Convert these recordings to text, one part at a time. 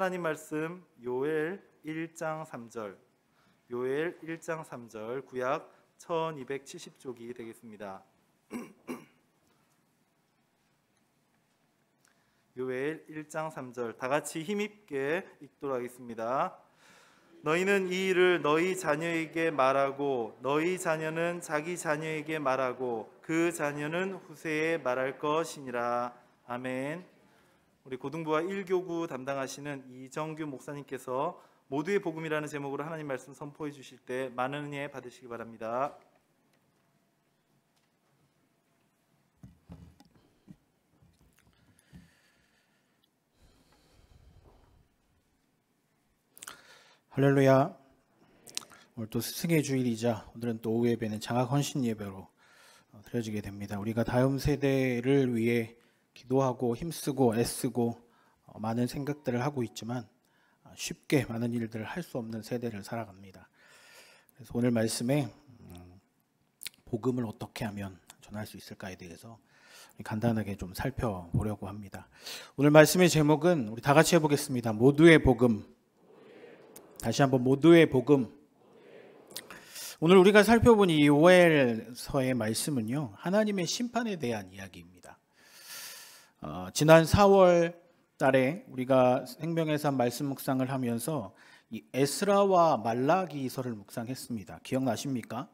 하나님 말씀 요엘 1장 3절 요엘 1장 3절 구약 1270쪽이 되겠습니다. 요엘 1장 3절 다 같이 힘있게 읽도록 하겠습니다. 너희는 이 일을 너희 자녀에게 말하고 너희 자녀는 자기 자녀에게 말하고 그 자녀는 후세에 말할 것이니라. 아멘. 우리 고등부와 1교구 담당하시는 이정규 목사님께서 모두의 복음이라는 제목으로 하나님 말씀 선포해 주실 때 많은 은혜 받으시기 바랍니다. 할렐루야. 오늘 또 스승의 주일이자 오늘은 또 오후 예배는 장학 헌신 예배로 어, 드려지게 됩니다. 우리가 다음 세대를 위해 기도하고 힘쓰고 애쓰고 어, 많은 생각들을 하고 있지만 아, 쉽게 많은 일들을 할 수 없는 세대를 살아갑니다. 그래서 오늘 말씀에 음, 복음을 어떻게 하면 전할 수 있을까에 대해서 간단하게 좀 살펴보려고 합니다. 오늘 말씀의 제목은 우리 다 같이 해보겠습니다. 모두의 복음. 다시 한번 모두의 복음. 오늘 우리가 살펴본 이 요엘서의 말씀은요 하나님의 심판에 대한 이야기입니다. 어, 지난 4월 달에 우리가 생명에서 말씀 묵상을 하면서 이 에스라와 말라기서를 묵상했습니다. 기억나십니까?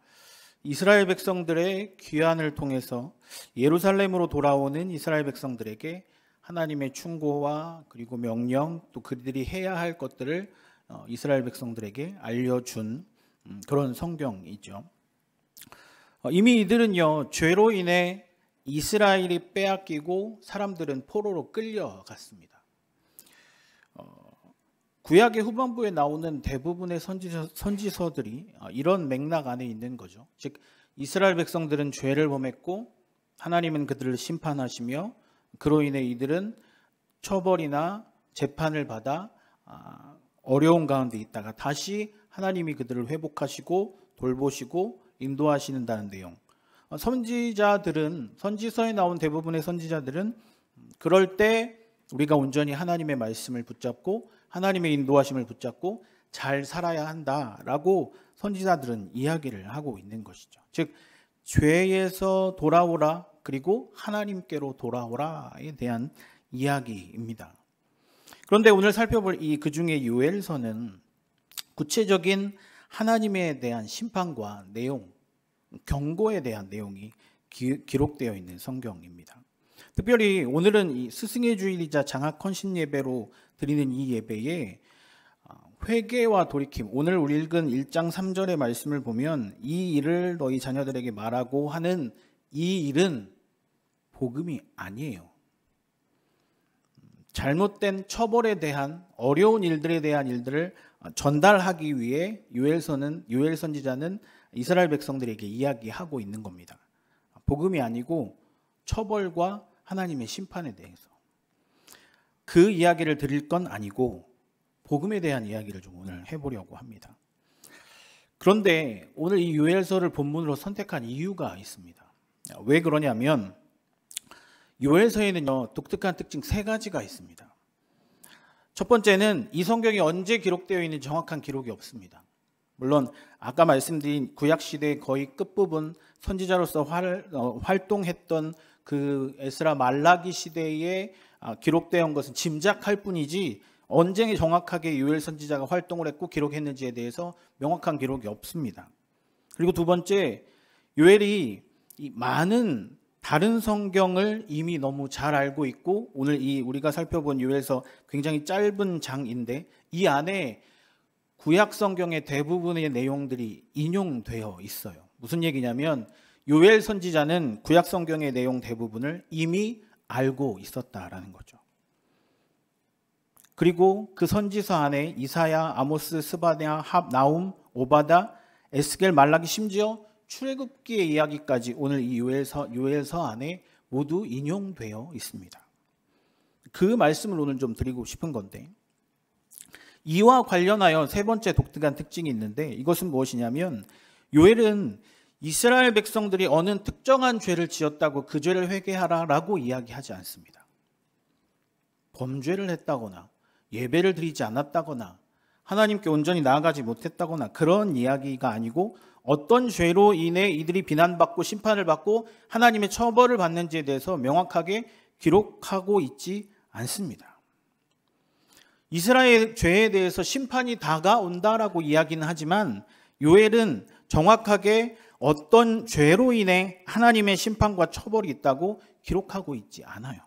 이스라엘 백성들의 귀환을 통해서 예루살렘으로 돌아오는 이스라엘 백성들에게 하나님의 충고와 그리고 명령 또 그들이 해야 할 것들을 어, 이스라엘 백성들에게 알려준 음, 그런 성경이죠. 어, 이미 이들은요 죄로 인해 이스라엘이 빼앗기고 사람들은 포로로 끌려갔습니다. 어, 구약의 후반부에 나오는 대부분의 선지서, 들이 아, 이런 맥락 안에 있는 거죠. 즉 이스라엘 백성들은 죄를 범했고 하나님은 그들을 심판하시며 그로 인해 이들은 처벌이나 재판을 받아 아, 어려운 가운데 있다가 다시 하나님이 그들을 회복하시고 돌보시고 인도하시는다는 내용. 어, 선지자들은 선지서에 나온 대부분의 선지자들은 그럴 때 우리가 온전히 하나님의 말씀을 붙잡고 하나님의 인도하심을 붙잡고 잘 살아야 한다라고 선지자들은 이야기를 하고 있는 것이죠. 즉 죄에서 돌아오라 그리고 하나님께로 돌아오라에 대한 이야기입니다. 그런데 오늘 살펴볼 이 그중에 요엘서는 구체적인 하나님에 대한 심판과 내용 경고에 대한 내용이 기, 록되어 있는 성경입니다. 특별히 오늘은 이 스승의 주일이자 장학 헌신 예배로 드리는 이 예배에 아, 회개와 돌이킴 오늘 우리 읽은 1장 3절의 말씀을 보면 이 일을 너희 자녀들에게 말하고 하는 이 일은 복음이 아니에요. 잘못된 처벌에 대한 어려운 일들에 대한 일들을 전달하기 위해 요엘서는 요엘 선지자는 이스라엘 백성들에게 이야기하고 있는 겁니다. 복음이 아니고 처벌과 하나님의 심판에 대해서. 그 이야기를 드릴 건 아니고 복음에 대한 이야기를 좀 오늘 해보려고 합니다. 그런데 오늘 이 요엘서를 본문으로 선택한 이유가 있습니다. 왜 그러냐면 요엘서에는요 독특한 특징 세 가지가 있습니다. 첫 번째는 이 성경이 언제 기록되어 있는 정확한 기록이 없습니다. 물론 아까 말씀드린 구약 시대의 거의 끝부분 선지자로서 활, 어, 활동했던 그 에스라 말라기 시대에 아, 기록되어 온 것은 짐작할 뿐이지 언쟁에 정확하게 유엘 선지자가 활동을 했고 기록했는지에 대해서 명확한 기록이 없습니다. 그리고 두 번째 요엘이 이 많은 다른 성경을 이미 너무 잘 알고 있고 오늘 이 우리가 살펴본 요엘서 굉장히 짧은 장인데 이 안에 구약 성경의 대부분의 내용들이 인용되어 있어요. 무슨 얘기냐면 요엘 선지자는 구약 성경의 내용 대부분을 이미 알고 있었다라는 거죠. 그리고 그 선지서 안에 이사야, 아모스, 스바냐, 합, 나움, 오바다, 에스겔, 말라기 심지어 출굽기의 이야기까지 오늘 이 요엘서 요엘서 안에 모두 인용되어 있습니다. 그 말씀을 오늘 좀 드리고 싶은 건데 이와 관련하여 세 번째 독특한 특징이 있는데 이것은 무엇이냐면 요엘은 이스라엘 백성들이 어느 특정한 죄를 지었다고 그 죄를 회개하라라고 이야기하지 않습니다. 범죄를 했다거나 예배를 드리지 않았다거나 하나님께 온전히 나아가지 못했다거나 그런 이야기가 아니고 어떤 죄로 인해 이들이 비난받고 심판을 받고 하나님의 처벌을 받는지에 대해서 명확하게 기록하고 있지 않습니다. 이스라엘 죄에 대해서 심판이 다가온다라고 이야기는 하지만 요엘은 정확하게 어떤 죄로 인해 하나님의 심판과 처벌이 있다고 기록하고 있지 않아요.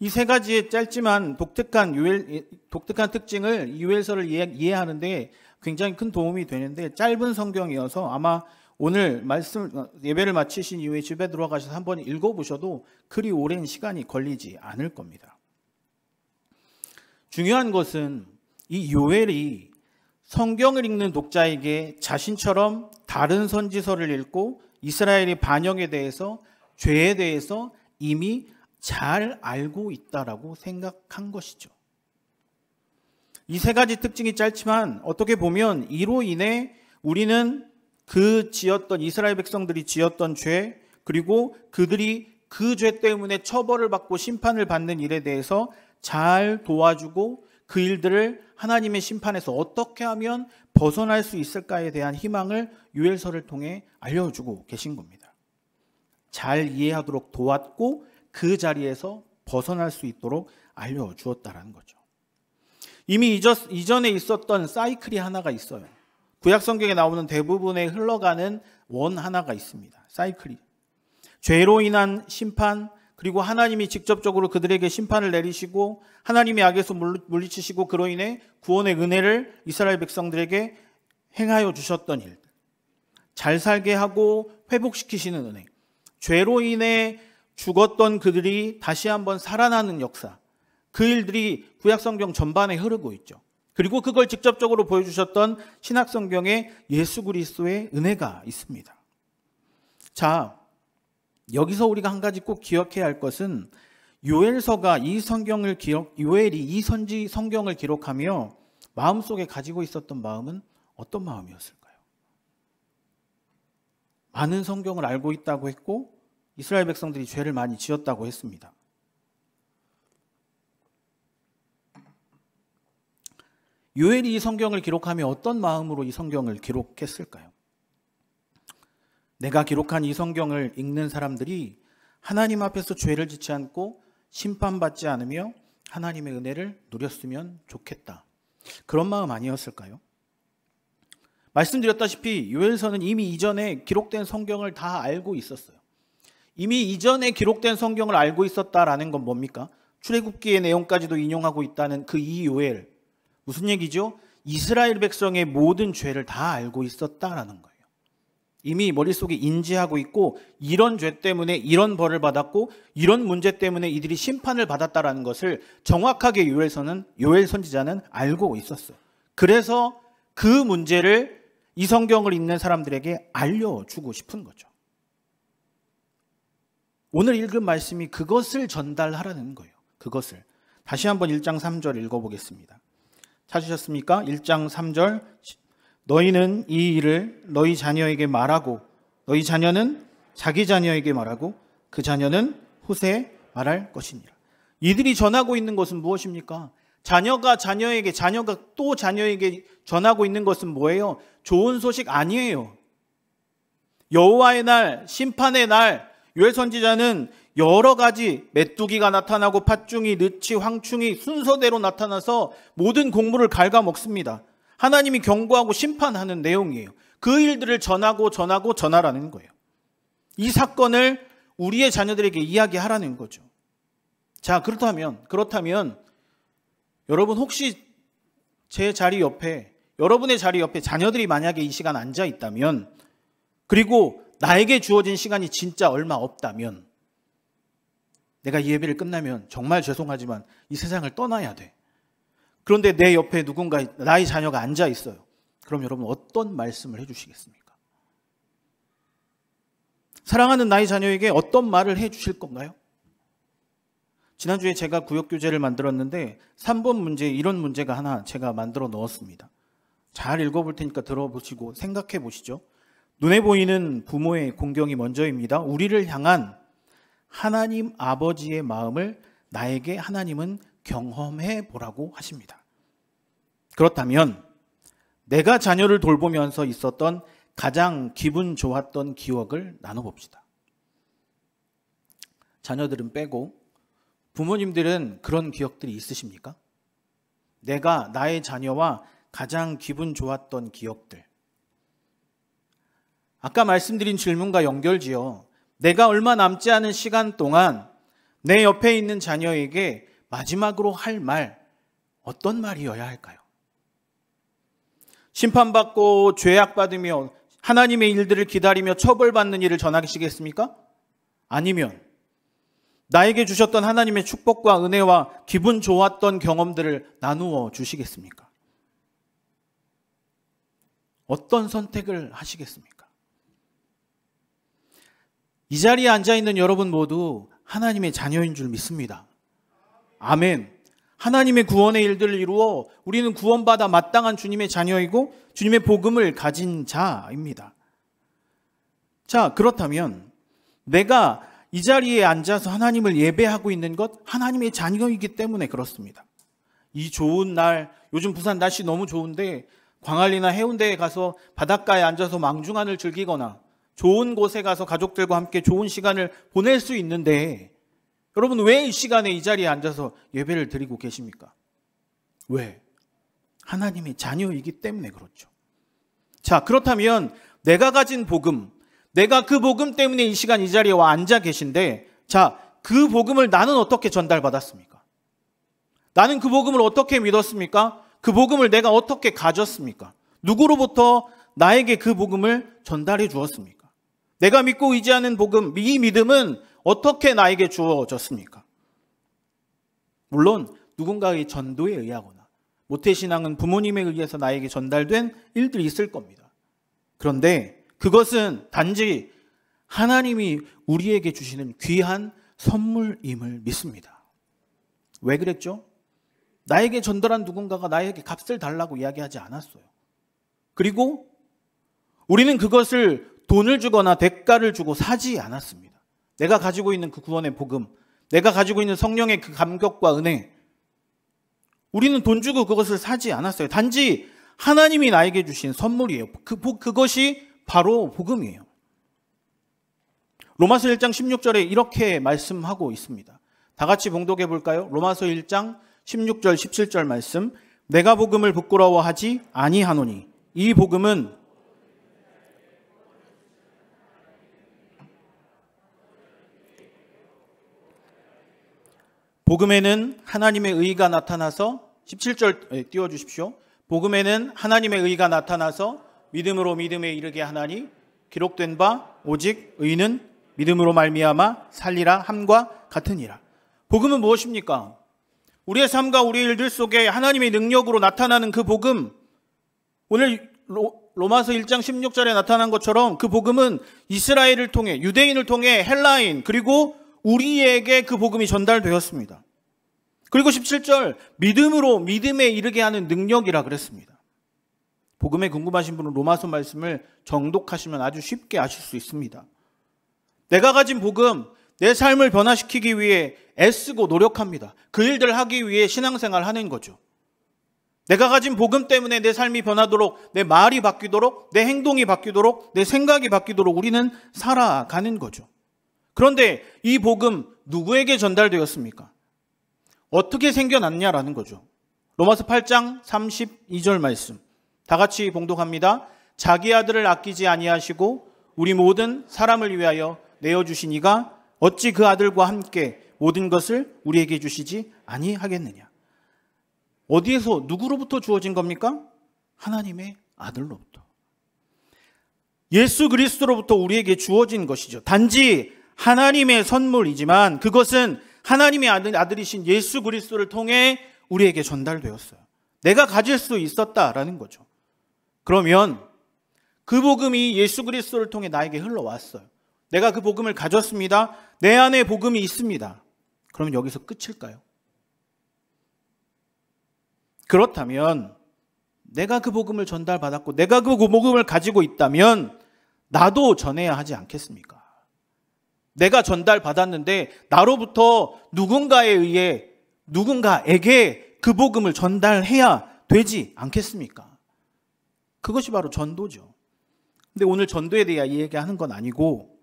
이 세 가지의 짧지만 독특한 요엘, 독특한 특징을 이웰서를 이해하는데 굉장히 큰 도움이 되는데 짧은 성경이어서 아마 오늘 말씀 어, 예배를 마치신 이후에 집에 들어가셔서 한번 읽어보셔도 그리 오랜 시간이 걸리지 않을 겁니다. 중요한 것은 이 요엘이 성경을 읽는 독자에게 자신처럼 다른 선지서를 읽고 이스라엘의 반영에 대해서 죄에 대해서 이미 잘 알고 있다라고 생각한 것이죠. 이 세 가지 특징이 짧지만 어떻게 보면 이로 인해 우리는 그 지었던 이스라엘 백성들이 지었던 죄 그리고 그들이 그 죄 때문에 처벌을 받고 심판을 받는 일에 대해서 잘 도와주고 그 일들을 하나님의 심판에서 어떻게 하면 벗어날 수 있을까에 대한 희망을 유엘서를 통해 알려주고 계신 겁니다. 잘 이해하도록 도왔고 그 자리에서 벗어날 수 있도록 알려주었다라는 거죠. 이미 이전에 있었던 사이클이 하나가 있어요. 구약 성경에 나오는 대부분의 흘러가는 원 하나가 있습니다. 사이클이 죄로 인한 심판, 그리고 하나님이 직접적으로 그들에게 심판을 내리시고 하나님의 악에서 물리치시고 그로 인해 구원의 은혜를 이스라엘 백성들에게 행하여 주셨던 일. 잘 살게 하고 회복시키시는 은혜. 죄로 인해 죽었던 그들이 다시 한번 살아나는 역사. 그 일들이 구약성경 전반에 흐르고 있죠. 그리고 그걸 직접적으로 보여주셨던 신약성경에 예수 그리스도의 은혜가 있습니다. 자, 여기서 우리가 한 가지 꼭 기억해야 할 것은 요엘서가 이 성경을 기록 요엘이 이 선지 성경을 기록하며 마음속에 가지고 있었던 마음은 어떤 마음이었을까요? 많은 성경을 알고 있다고 했고 이스라엘 백성들이 죄를 많이 지었다고 했습니다. 요엘이 이 성경을 기록하며 어떤 마음으로 이 성경을 기록했을까요? 내가 기록한 이 성경을 읽는 사람들이 하나님 앞에서 죄를 짓지 않고 심판받지 않으며 하나님의 은혜를 누렸으면 좋겠다. 그런 마음 아니었을까요? 말씀드렸다시피 요엘서는 이미 이전에 기록된 성경을 다 알고 있었어요. 이미 이전에 기록된 성경을 알고 있었다라는 건 뭡니까? 출애굽기의 내용까지도 인용하고 있다는 그 이 요엘. 무슨 얘기죠? 이스라엘 백성의 모든 죄를 다 알고 있었다라는 거예요. 이미 머릿속에 인지하고 있고 이런 죄 때문에 이런 벌을 받았고 이런 문제 때문에 이들이 심판을 받았다라는 것을 정확하게 요엘서는 요엘 선지자는 알고 있었어요. 그래서 그 문제를 이 성경을 읽는 사람들에게 알려주고 싶은 거죠. 오늘 읽은 말씀이 그것을 전달하라는 거예요. 그것을. 다시 한번 1장 3절 읽어보겠습니다. 찾으셨습니까? 1장 3절 너희는 이 일을 너희 자녀에게 말하고 너희 자녀는 자기 자녀에게 말하고 그 자녀는 후세에 말할 것이니라. 이들이 전하고 있는 것은 무엇입니까? 자녀가 자녀에게 자녀가 또 자녀에게 전하고 있는 것은 뭐예요? 좋은 소식 아니에요. 여호와의 날, 심판의 날, 요엘 선지자는 여러 가지 메뚜기가 나타나고 팥중이, 느치, 황충이 순서대로 나타나서 모든 곡물을 갉아먹습니다. 하나님이 경고하고 심판하는 내용이에요. 그 일들을 전하고 전하고 전하라는 거예요. 이 사건을 우리의 자녀들에게 이야기하라는 거죠. 자, 그렇다면, 그렇다면, 여러분 혹시 제 자리 옆에, 여러분의 자리 옆에 자녀들이 만약에 이 시간 앉아 있다면, 그리고 나에게 주어진 시간이 진짜 얼마 없다면, 내가 이 예배를 끝나면 정말 죄송하지만 이 세상을 떠나야 돼. 그런데 내 옆에 누군가 나의 자녀가 앉아 있어요. 그럼 여러분 어떤 말씀을 해주시겠습니까? 사랑하는 나의 자녀에게 어떤 말을 해주실 건가요? 지난주에 제가 구역교재를 만들었는데 3번 문제 이런 문제가 하나 제가 만들어 넣었습니다. 잘 읽어볼 테니까 들어보시고 생각해 보시죠. 눈에 보이는 부모의 공경이 먼저입니다. 우리를 향한 하나님 아버지의 마음을 나에게 하나님은 경험해 보라고 하십니다. 그렇다면 내가 자녀를 돌보면서 있었던 가장 기분 좋았던 기억을 나눠봅시다. 자녀들은 빼고 부모님들은 그런 기억들이 있으십니까? 내가 나의 자녀와 가장 기분 좋았던 기억들. 아까 말씀드린 질문과 연결지어 내가 얼마 남지 않은 시간 동안 내 옆에 있는 자녀에게 마지막으로 할 말, 어떤 말이어야 할까요? 심판받고 죄악받으며 하나님의 일들을 기다리며 처벌받는 일을 전하시겠습니까? 아니면 나에게 주셨던 하나님의 축복과 은혜와 기분 좋았던 경험들을 나누어 주시겠습니까? 어떤 선택을 하시겠습니까? 이 자리에 앉아 있는 여러분 모두 하나님의 자녀인 줄 믿습니다. 아멘. 하나님의 구원의 일들을 이루어 우리는 구원받아 마땅한 주님의 자녀이고 주님의 복음을 가진 자입니다. 자, 그렇다면 내가 이 자리에 앉아서 하나님을 예배하고 있는 것 하나님의 자녀이기 때문에 그렇습니다. 이 좋은 날, 요즘 부산 날씨 너무 좋은데 광안리나 해운대에 가서 바닷가에 앉아서 망중한을 즐기거나 좋은 곳에 가서 가족들과 함께 좋은 시간을 보낼 수 있는데 여러분 왜 이 시간에 이 자리에 앉아서 예배를 드리고 계십니까? 왜? 하나님의 자녀이기 때문에 그렇죠. 자, 그렇다면 내가 가진 복음, 내가 그 복음 때문에 이 시간 이 자리에 와 앉아 계신데 자, 그 복음을 나는 어떻게 전달받았습니까? 나는 그 복음을 어떻게 믿었습니까? 그 복음을 내가 어떻게 가졌습니까? 누구로부터 나에게 그 복음을 전달해 주었습니까? 내가 믿고 의지하는 복음, 이 믿음은 어떻게 나에게 주어졌습니까? 물론 누군가의 전도에 의하거나 모태신앙은 부모님에 의해서 나에게 전달된 일들이 있을 겁니다. 그런데 그것은 단지 하나님이 우리에게 주시는 귀한 선물임을 믿습니다. 왜 그랬죠? 나에게 전달한 누군가가 나에게 값을 달라고 이야기하지 않았어요. 그리고 우리는 그것을 돈을 주거나 대가를 주고 사지 않았습니다. 내가 가지고 있는 그 구원의 복음, 내가 가지고 있는 성령의 그 감격과 은혜. 우리는 돈 주고 그것을 사지 않았어요. 단지 하나님이 나에게 주신 선물이에요. 그, 그것이 바로 복음이에요. 로마서 1장 16절에 이렇게 말씀하고 있습니다. 다 같이 봉독해 볼까요? 로마서 1장 16절 17절 말씀. 내가 복음을 부끄러워하지 아니하노니 이 복음은 복음에는 하나님의 의가 나타나서 17절 예, 띄워 주십시오. 복음에는 하나님의 의가 나타나서 믿음으로 믿음에 이르게 하나니 기록된 바 오직 의는 믿음으로 말미암아 살리라 함과 같으니라. 복음은 무엇입니까? 우리의 삶과 우리 일들 속에 하나님의 능력으로 나타나는 그 복음. 오늘 로, 마서 1장 16절에 나타난 것처럼 그 복음은 이스라엘을 통해 유대인을 통해 헬라인 그리고 우리에게 그 복음이 전달되었습니다. 그리고 17절 믿음으로 믿음에 이르게 하는 능력이라 그랬습니다. 복음에 궁금하신 분은 로마서 말씀을 정독하시면 아주 쉽게 아실 수 있습니다. 내가 가진 복음, 내 삶을 변화시키기 위해 애쓰고 노력합니다. 그 일들 하기 위해 신앙생활 하는 거죠. 내가 가진 복음 때문에 내 삶이 변하도록, 내 말이 바뀌도록, 내 행동이 바뀌도록, 내 생각이 바뀌도록 우리는 살아가는 거죠. 그런데 이 복음 누구에게 전달되었습니까? 어떻게 생겨났냐라는 거죠. 로마서 8장 32절 말씀. 다 같이 봉독합니다. 자기 아들을 아끼지 아니하시고 우리 모든 사람을 위하여 내어 주신 이가 어찌 그 아들과 함께 모든 것을 우리에게 주시지 아니하겠느냐. 어디에서 누구로부터 주어진 겁니까? 하나님의 아들로부터. 예수 그리스도로부터 우리에게 주어진 것이죠. 단지 하나님의 선물이지만 그것은 하나님의 아들, 이신 예수 그리스도를 통해 우리에게 전달되었어요. 내가 가질 수 있었다라는 거죠. 그러면 그 복음이 예수 그리스도를 통해 나에게 흘러왔어요. 내가 그 복음을 가졌습니다. 내 안에 복음이 있습니다. 그러면 여기서 끝일까요? 그렇다면 내가 그 복음을 전달받았고 내가 그 복음을 가지고 있다면 나도 전해야 하지 않겠습니까? 내가 전달받았는데 나로부터 누군가에 의해 누군가에게 그 복음을 전달해야 되지 않겠습니까? 그것이 바로 전도죠. 근데 오늘 전도에 대해 이야기하는 건 아니고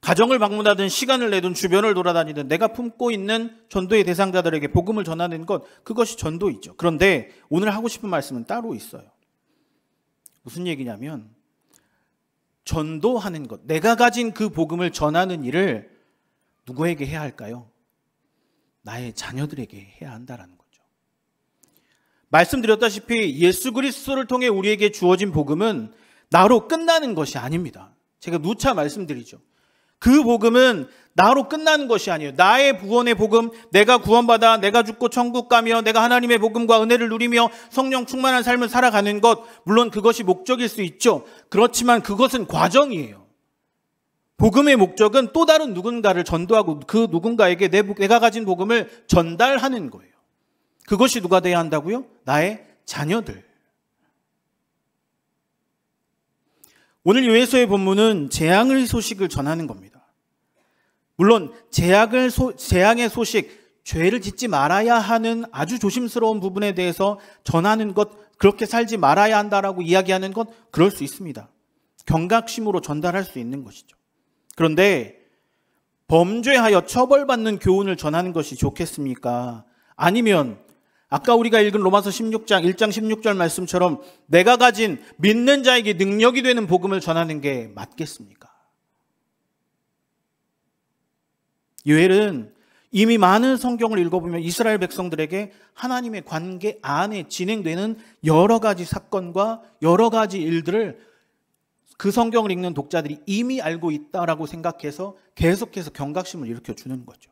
가정을 방문하든 시간을 내든 주변을 돌아다니든 내가 품고 있는 전도의 대상자들에게 복음을 전하는 것 그것이 전도이죠. 그런데 오늘 하고 싶은 말씀은 따로 있어요. 무슨 얘기냐면 전도하는 것, 내가 가진 그 복음을 전하는 일을 누구에게 해야 할까요? 나의 자녀들에게 해야 한다라는 거죠. 말씀드렸다시피 예수 그리스도를 통해 우리에게 주어진 복음은 나로 끝나는 것이 아닙니다. 제가 누차 말씀드리죠. 그 복음은 나로 끝나는 것이 아니에요. 나의 구원의 복음, 내가 구원받아, 내가 죽고 천국 가며, 내가 하나님의 복음과 은혜를 누리며 성령 충만한 삶을 살아가는 것, 물론 그것이 목적일 수 있죠. 그렇지만 그것은 과정이에요. 복음의 목적은 또 다른 누군가를 전도하고 그 누군가에게 내가 가진 복음을 전달하는 거예요. 그것이 누가 돼야 한다고요? 나의 자녀들. 오늘 요에서의 본문은 재앙의 소식을 전하는 겁니다. 물론 재앙을 소, 재앙의 소식, 죄를 짓지 말아야 하는 아주 조심스러운 부분에 대해서 전하는 것, 그렇게 살지 말아야 한다라고 이야기하는 것, 그럴 수 있습니다. 경각심으로 전달할 수 있는 것이죠. 그런데 범죄하여 처벌받는 교훈을 전하는 것이 좋겠습니까? 아니면 아까 우리가 읽은 로마서 16장 1장 16절 말씀처럼 내가 가진 믿는 자에게 능력이 되는 복음을 전하는 게 맞겠습니까? 요엘은 이미 많은 성경을 읽어보면 이스라엘 백성들에게 하나님의 관계 안에 진행되는 여러 가지 사건과 여러 가지 일들을 그 성경을 읽는 독자들이 이미 알고 있다라고 생각해서 계속해서 경각심을 일으켜 주는 거죠.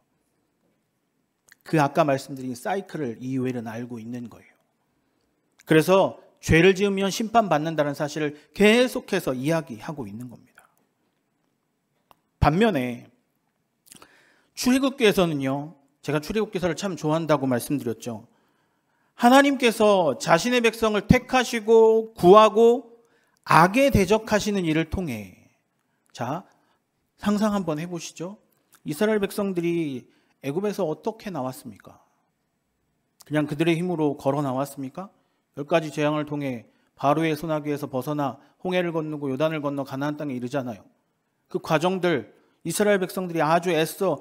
그 아까 말씀드린 사이클을 이후에는 알고 있는 거예요. 그래서 죄를 지으면 심판받는다는 사실을 계속해서 이야기하고 있는 겁니다. 반면에 출애굽기에서는요. 제가 출애굽기서를 참 좋아한다고 말씀드렸죠. 하나님께서 자신의 백성을 택하시고 구하고 악에 대적하시는 일을 통해 자, 상상 한번 해 보시죠. 이스라엘 백성들이 애굽에서 어떻게 나왔습니까? 그냥 그들의 힘으로 걸어 나왔습니까? 열 가지 재앙을 통해 바로의 소나기에서 벗어나 홍해를 건너고 요단을 건너 가나안 땅에 이르잖아요. 그 과정들 이스라엘 백성들이 아주 애써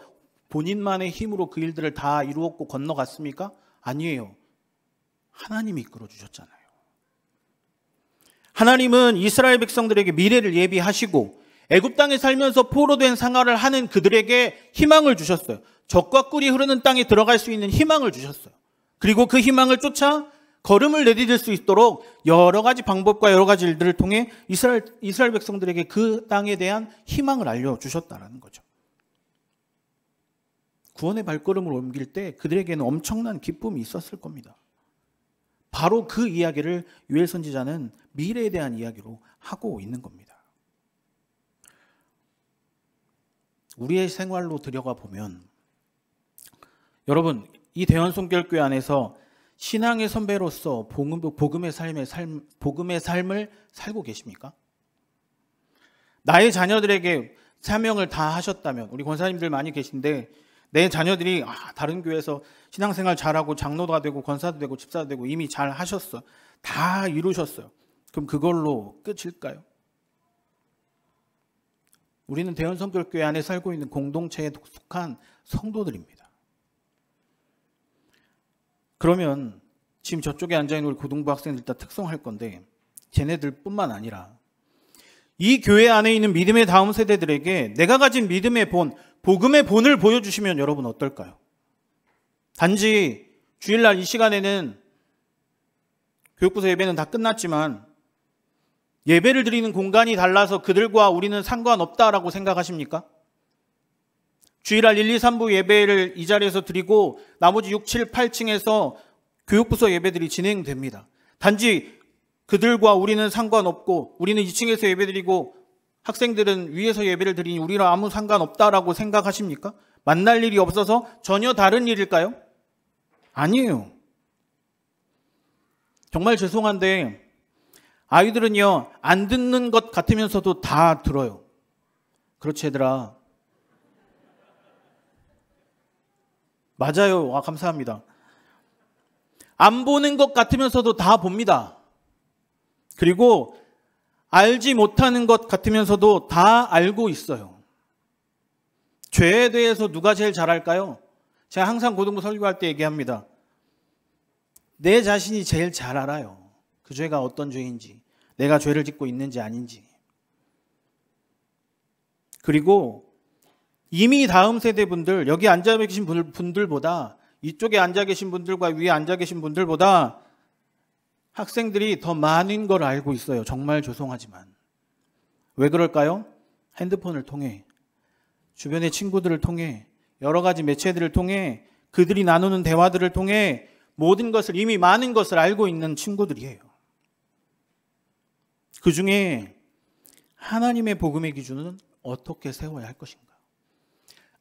본인만의 힘으로 그 일들을 다 이루었고 건너갔습니까? 아니에요. 하나님이 이끌어 주셨잖아요. 하나님은 이스라엘 백성들에게 미래를 예비하시고 애굽 땅에 살면서 포로 된 생활을 하는 그들에게 희망을 주셨어요. 적과 꿀이 흐르는 땅에 들어갈 수 있는 희망을 주셨어요. 그리고 그 희망을 쫓아 걸음을 내디딜 수 있도록 여러 가지 방법과 여러 가지 일들을 통해 이스라엘, 이스라엘 백성들에게 그 땅에 대한 희망을 알려주셨다라는 거죠. 구원의 발걸음을 옮길 때 그들에게는 엄청난 기쁨이 있었을 겁니다. 바로 그 이야기를 유엘 선지자는 미래에 대한 이야기로 하고 있는 겁니다. 우리의 생활로 들여가 보면 여러분 이 대원송결교회 안에서 신앙의 선배로서 복음, 의 삶의 삶, 복음의 삶을 살고 계십니까? 나의 자녀들에게 사명을 다 하셨다면 우리 권사님들 많이 계신데 내 자녀들이 아, 다른 교회에서 신앙생활 잘하고 장로가 되고 권사도 되고 집사도 되고 이미 잘 하셨어 다 이루셨어요. 그럼 그걸로 끝일까요? 우리는 대원성결교회 안에 살고 있는 공동체에 특한 성도들입니다. 그러면 지금 저쪽에 앉아있는 우리 고등부 학생들 다 특성할 건데 쟤네들뿐만 아니라 이 교회 안에 있는 믿음의 다음 세대들에게 내가 가진 믿음의 본, 복음의 본을 보여주시면 여러분 어떨까요? 단지 주일날 이 시간에는 교육부서 예배는 다 끝났지만 예배를 드리는 공간이 달라서 그들과 우리는 상관없다라고 생각하십니까? 주일날 1, 2, 3부 예배를 이 자리에서 드리고 나머지 6, 7, 8층에서 교육부서 예배들이 진행됩니다. 단지 그들과 우리는 상관없고 우리는 2층에서 예배드리고 학생들은 위에서 예배를 드리니 우리랑 아무 상관없다라고 생각하십니까? 만날 일이 없어서 전혀 다른 일일까요? 아니에요. 정말 죄송한데 아이들은요, 안 듣는 것 같으면서도 다 들어요. 그렇지, 얘들아. 맞아요. 와, 감사합니다. 안 보는 것 같으면서도 다 봅니다. 그리고 알지 못하는 것 같으면서도 다 알고 있어요. 죄에 대해서 누가 제일 잘 알까요? 제가 항상 고등부 설교할 때 얘기합니다. 내 자신이 제일 잘 알아요. 그 죄가 어떤 죄인지. 내가 죄를 짓고 있는지 아닌지. 그리고 이미 다음 세대 분들, 여기 앉아 계신 분들보다 이쪽에 앉아 계신 분들과 위에 앉아 계신 분들보다 학생들이 더 많은 걸 알고 있어요. 정말 죄송하지만. 왜 그럴까요? 핸드폰을 통해, 주변의 친구들을 통해, 여러 가지 매체들을 통해, 그들이 나누는 대화들을 통해 모든 것을 이미 많은 것을 알고 있는 친구들이에요. 그 중에 하나님의 복음의 기준은 어떻게 세워야 할 것인가?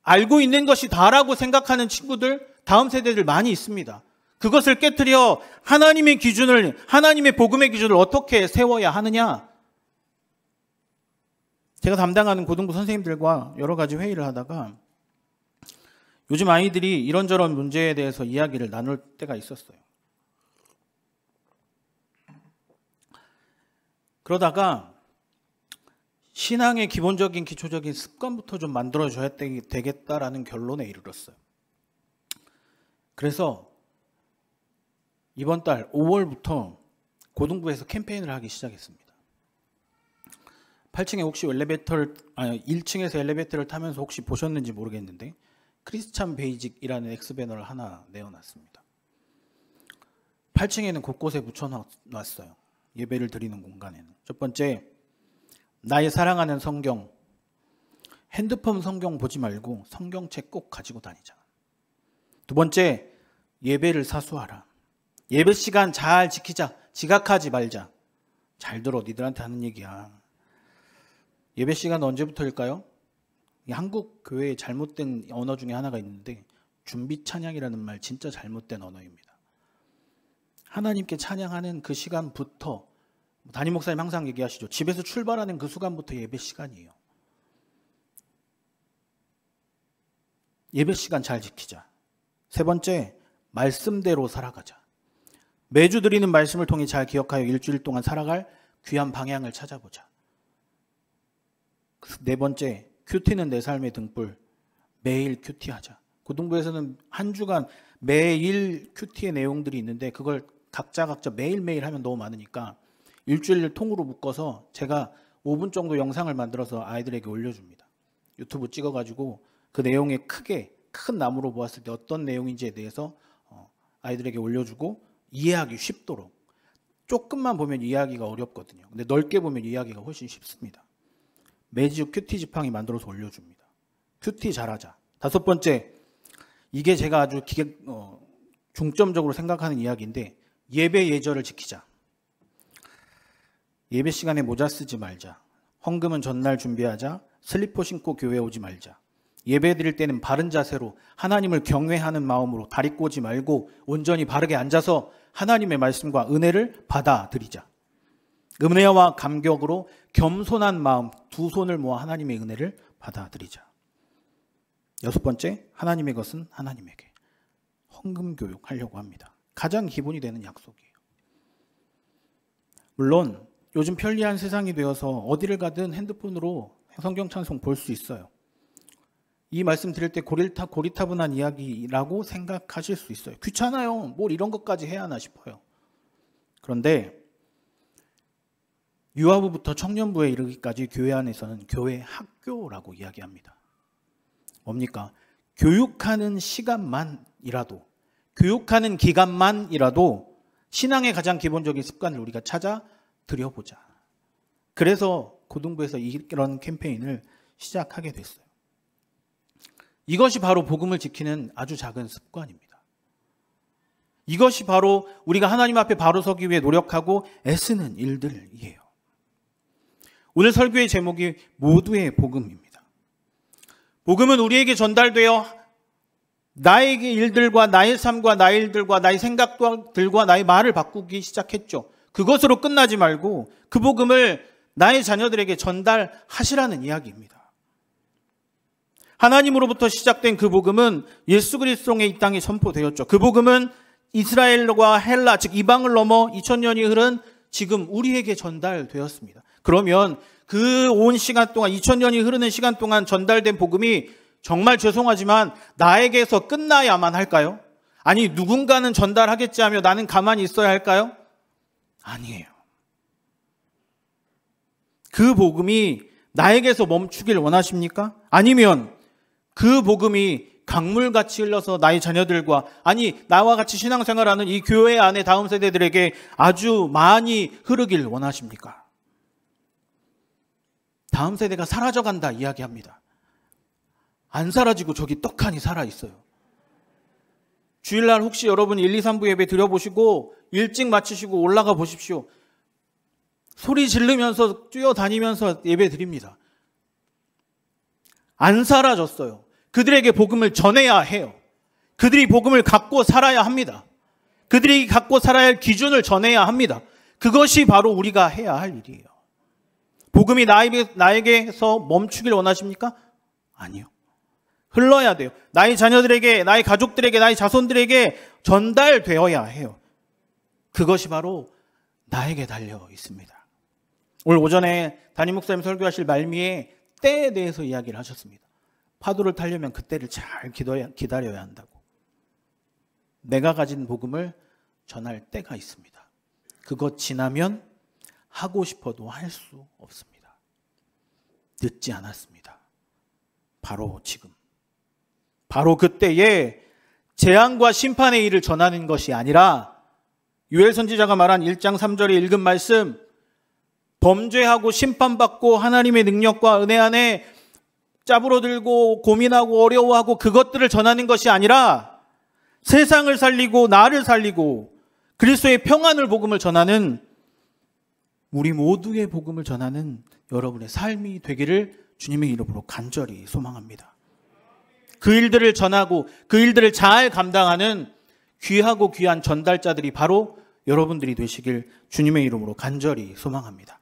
알고 있는 것이 다라고 생각하는 친구들, 다음 세대들 많이 있습니다. 그것을 깨뜨려 하나님의 기준을, 하나님의 복음의 기준을 어떻게 세워야 하느냐? 제가 담당하는 고등부 선생님들과 여러 가지 회의를 하다가 요즘 아이들이 이런저런 문제에 대해서 이야기를 나눌 때가 있었어요. 그러다가 신앙의 기본적인 기초적인 습관부터 좀 만들어줘야 되겠다라는 결론에 이르렀어요. 그래서 이번 달 5월부터 고등부에서 캠페인을 하기 시작했습니다. 8층에 혹시 엘리베이터를 아니 1층에서 엘리베이터를 타면서 혹시 보셨는지 모르겠는데 크리스찬 베이직이라는 엑스배너를 하나 내어놨습니다. 8층에는 곳곳에 붙여놨어요. 예배를 드리는 공간에는 첫 번째 나의 사랑하는 성경 핸드폰 성경 보지 말고 성경책 꼭 가지고 다니자. 두 번째 예배를 사수하라. 예배 시간 잘 지키자. 지각하지 말자. 잘 들어 니들한테 하는 얘기야. 예배 시간 언제부터일까요? 한국 교회의 잘못된 언어 중에 하나가 있는데 준비 찬양이라는 말 진짜 잘못된 언어입니다. 하나님께 찬양하는 그 시간부터 담임 목사님 항상 얘기하시죠. 집에서 출발하는 그 순간부터 예배 시간이에요. 예배 시간 잘 지키자. 세 번째, 말씀대로 살아가자. 매주 드리는 말씀을 통해 잘 기억하여 일주일 동안 살아갈 귀한 방향을 찾아보자. 네 번째, 큐티는 내 삶의 등불. 매일 큐티하자. 고등부에서는 한 주간 매일 큐티의 내용들이 있는데 그걸 각자 각자 매일매일 하면 너무 많으니까 일주일 통으로 묶어서 제가 5분 정도 영상을 만들어서 아이들에게 올려줍니다. 유튜브 찍어가지고 그 내용에 크게 큰 나무로 보았을 때 어떤 내용인지에 대해서 어, 아이들에게 올려주고 이해하기 쉽도록 조금만 보면 이해하기가 어렵거든요. 근데 넓게 보면 이해하기가 훨씬 쉽습니다. 매주 큐티 지팡이 만들어서 올려줍니다. 큐티 잘하자. 다섯 번째 이게 제가 아주 기계, 어, 중점적으로 생각하는 이야기인데 예배 예절을 지키자. 예배 시간에 모자 쓰지 말자. 헌금은 전날 준비하자. 슬리퍼 신고 교회 오지 말자. 예배 드릴 때는 바른 자세로 하나님을 경외하는 마음으로 다리 꼬지 말고 온전히 바르게 앉아서 하나님의 말씀과 은혜를 받아들이자. 은혜와 감격으로 겸손한 마음 두 손을 모아 하나님의 은혜를 받아들이자. 여섯 번째, 하나님의 것은 하나님에게. 헌금 교육하려고 합니다. 가장 기본이 되는 약속이에요. 물론 요즘 편리한 세상이 되어서 어디를 가든 핸드폰으로 성경 찬송 볼 수 있어요. 이 말씀 드릴 때 고릴타, 고리타분한 이야기라고 생각하실 수 있어요. 귀찮아요. 뭘 이런 것까지 해야 하나 싶어요. 그런데 유아부부터 청년부에 이르기까지 교회 안에서는 교회 학교라고 이야기합니다. 뭡니까? 교육하는 시간만이라도 교육하는 기간만이라도 신앙의 가장 기본적인 습관을 우리가 찾아 드려보자 그래서 고등부에서 이런 캠페인을 시작하게 됐어요. 이것이 바로 복음을 지키는 아주 작은 습관입니다. 이것이 바로 우리가 하나님 앞에 바로 서기 위해 노력하고 애쓰는 일들이에요. 오늘 설교의 제목이 모두의 복음입니다. 복음은 우리에게 전달되어 나의 일들과 나의 삶과 나의 일들과 나의 생각들과 나의 말을 바꾸기 시작했죠. 그것으로 끝나지 말고 그 복음을 나의 자녀들에게 전달하시라는 이야기입니다. 하나님으로부터 시작된 그 복음은 예수 그리스도의 이 땅에 선포되었죠. 그 복음은 이스라엘과 헬라 즉 이방을 넘어 2000년이 흐른 지금 우리에게 전달되었습니다. 그러면 그 온 시간 동안 2000년이 흐르는 시간 동안 전달된 복음이 정말 죄송하지만 나에게서 끝나야만 할까요? 아니, 누군가는 전달하겠지 하며 나는 가만히 있어야 할까요? 아니에요. 그 복음이 나에게서 멈추길 원하십니까? 아니면 그 복음이 강물같이 흘러서 나의 자녀들과 아니 나와 같이 신앙생활하는 이 교회 안에 다음 세대들에게 아주 많이 흐르길 원하십니까? 다음 세대가 사라져간다 이야기합니다. 안 사라지고 저기 떡하니 살아있어요. 주일날 혹시 여러분 1, 2, 3부 예배 드려보시고 일찍 마치시고 올라가 보십시오. 소리 지르면서 뛰어다니면서 예배 드립니다. 안 사라졌어요. 그들에게 복음을 전해야 해요. 그들이 복음을 갖고 살아야 합니다. 그들이 갖고 살아야 할 기준을 전해야 합니다. 그것이 바로 우리가 해야 할 일이에요. 복음이 나에게, 나에게서 멈추길 원하십니까? 아니요. 흘러야 돼요. 나의 자녀들에게, 나의 가족들에게, 나의 자손들에게 전달되어야 해요. 그것이 바로 나에게 달려 있습니다. 오늘 오전에 담임 목사님 설교하실 말미에 때에 대해서 이야기를 하셨습니다. 파도를 타려면 그때를 잘 기다려야 한다고. 내가 가진 복음을 전할 때가 있습니다. 그것 지나면 하고 싶어도 할 수 없습니다. 늦지 않았습니다. 바로 지금. 바로 그때에 재앙과 심판의 일을 전하는 것이 아니라 유엘 선지자가 말한 1장 3절에 읽은 말씀 범죄하고 심판받고 하나님의 능력과 은혜 안에 짜부러들고 고민하고 어려워하고 그것들을 전하는 것이 아니라 세상을 살리고 나를 살리고 그리스도의 평안을 복음을 전하는 우리 모두의 복음을 전하는 여러분의 삶이 되기를 주님의 이름으로 간절히 소망합니다. 그 일들을 전하고 그 일들을 잘 감당하는 귀하고 귀한 전달자들이 바로 여러분들이 되시길 주님의 이름으로 간절히 소망합니다.